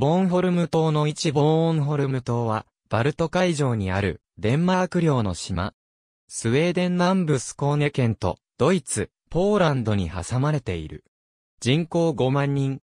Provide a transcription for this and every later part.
ボーンホルム島の一ボーンホルム島は、バルト海上にある、デンマーク領の島。スウェーデン南部スコーネ県と、ドイツ、ポーランドに挟まれている。人口5万人。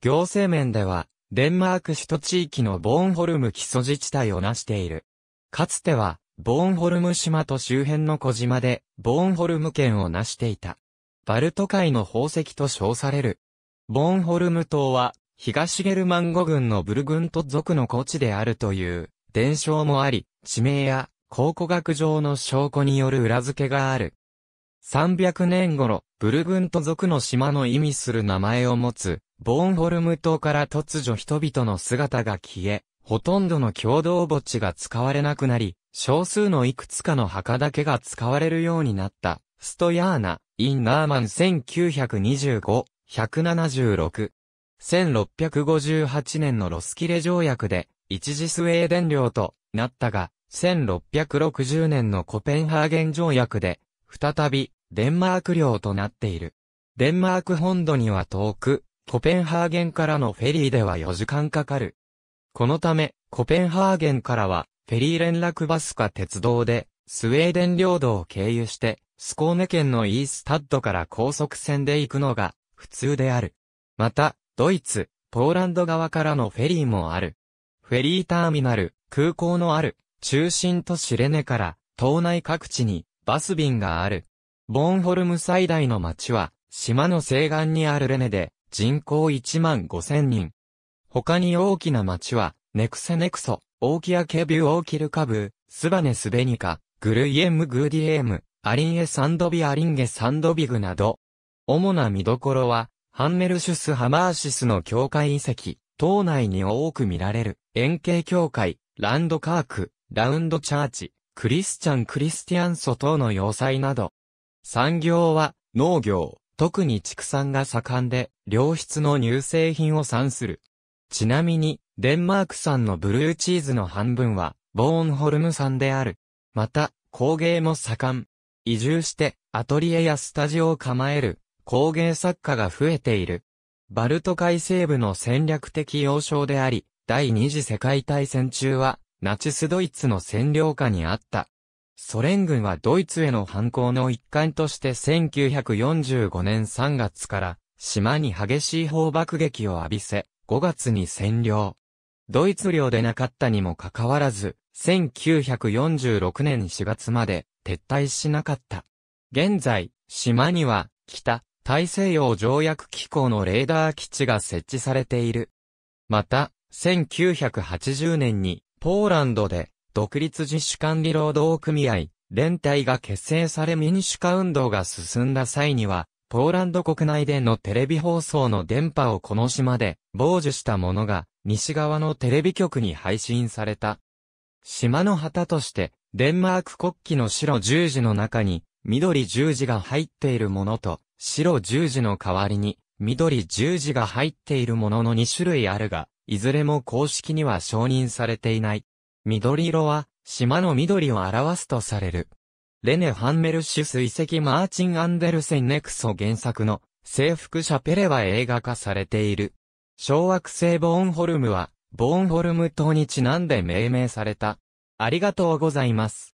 行政面では、デンマーク首都地域のボーンホルム基礎自治体をなしている。かつては、ボーンホルム島と周辺の小島で、ボーンホルム県をなしていた。バルト海の宝石と称される。ボーンホルム島は、東ゲルマン語群のブルグント族の古地であるという伝承もあり、地名や考古学上の証拠による裏付けがある。300年頃、ブルグント族の島の意味する名前を持つ、ボーンホルム島から突如人々の姿が消え、ほとんどの共同墓地が使われなくなり、少数のいくつかの墓だけが使われるようになった。ストヤーナ、イン・ナーマン1925、176。1658年のロスキレ条約で、一時スウェーデン領となったが、1660年のコペンハーゲン条約で、再びデンマーク領となっている。デンマーク本土には遠く、コペンハーゲンからのフェリーでは4時間かかる。このため、コペンハーゲンからは、フェリー連絡バスか鉄道で、スウェーデン領土を経由して、スコーネ県のイースタッドから高速船で行くのが、普通である。また、ドイツ、ポーランド側からのフェリーもある。フェリーターミナル、空港のある、中心都市レネから、島内各地に、バス便がある。ボーンホルム最大の町は、島の西岸にあるレネで、人口1万5千人。他に大きな町は、ネクセネクソ、オーキアケビューオーキルカブー、スバネスベニカ、グルイエムグーディエム、アリンエサンドビアリンゲサンドビグなど。主な見どころは、ハンメルシュス・ハマーシスの教会遺跡、島内に多く見られる、円形教会、ランドカーク、ラウンドチャーチ、クリスチャン・クリスティアンソ等の要塞など。産業は、農業、特に畜産が盛んで、良質の乳製品を産する。ちなみに、デンマーク産のブルーチーズの半分は、ボーンホルム産である。また、工芸も盛ん。移住して、アトリエやスタジオを構える、工芸作家が増えている。バルト海西部の戦略的要衝であり、第二次世界大戦中は、ナチスドイツの占領下にあった。ソ連軍はドイツへの反抗の一環として1945年3月から島に激しい砲爆撃を浴びせ、5月に占領。ドイツ領でなかったにもかかわらず、1946年4月まで撤退しなかった。現在、島には北、大西洋条約機構のレーダー基地が設置されている。また、1980年に、ポーランドで、独立自主管理労働組合、連帯が結成され民主化運動が進んだ際には、ポーランド国内でのテレビ放送の電波をこの島で傍受したものが西側のテレビ局に配信された。島の旗としてデンマーク国旗の白十字の中に緑十字が入っているものと白十字の代わりに、緑十字が入っているものの2種類あるが、いずれも公式には承認されていない。緑色は、島の緑を表すとされる。レネ・ハンメルシュス遺跡マーチン・アンデルセン・ネクソ原作の、征服者ペレは映画化されている。小惑星ボーンホルムは、ボーンホルム島にちなんで命名された。ありがとうございます。